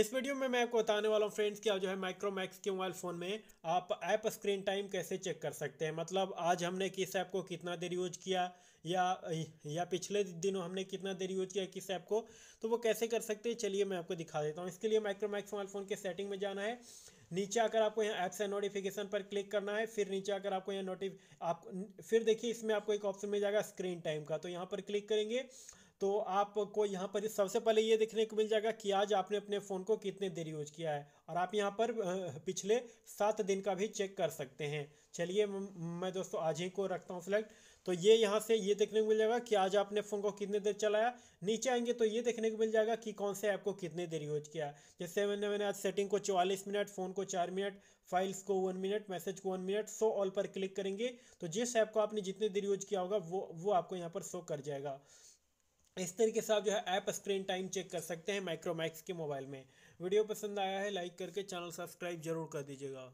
इस वीडियो में मैं आपको बताने वाला हूँ फ्रेंड्स कि आप जो है माइक्रोमैक्स के मोबाइल फ़ोन में आप ऐप स्क्रीन टाइम कैसे चेक कर सकते हैं मतलब आज हमने किस ऐप को कितना देर यूज किया या या पिछले दिनों हमने कितना देर यूज किया किस ऐप को तो वो कैसे कर सकते हैं चलिए मैं आपको दिखा देता हूँ इसके लिए माइक्रोमैक्स मोबाइल फ़ोन के सेटिंग में जाना है नीचे आकर आपको यहाँ ऐप्स एंड नोटिफिकेशन पर क्लिक करना है फिर नीचे आकर आपको यहाँ नोटिफ आप फिर देखिए इसमें आपको एक ऑप्शन मिल जाएगा स्क्रीन टाइम का तो यहाँ पर क्लिक करेंगे तो आपको यहाँ पर सबसे पहले ये देखने को मिल जाएगा कि आज आपने अपने फ़ोन को कितने देर यूज किया है और आप यहाँ पर पिछले सात दिन का भी चेक कर सकते हैं चलिए मैं दोस्तों आज ही को रखता हूँ सिलेक्ट तो ये यहाँ से ये देखने को मिल जाएगा कि आज आपने फ़ोन को कितने देर चलाया नीचे आएंगे तो ये देखने को मिल जाएगा कि कौन से ऐप को कितने देर यूज किया है जैसे मैंने मैंने आज सेटिंग को चौवालीस मिनट फ़ोन को चार मिनट फाइल्स को वन मिनट मैसेज को वन मिनट सो ऑल पर क्लिक करेंगे तो जिस ऐप को आपने जितने देर यूज किया होगा वो वो आपको यहाँ पर शो कर जाएगा इस तरीके से आप जो है ऐप स्क्रीन टाइम चेक कर सकते हैं माइक्रोमैक्स के मोबाइल में वीडियो पसंद आया है लाइक करके चैनल सब्सक्राइब जरूर कर दीजिएगा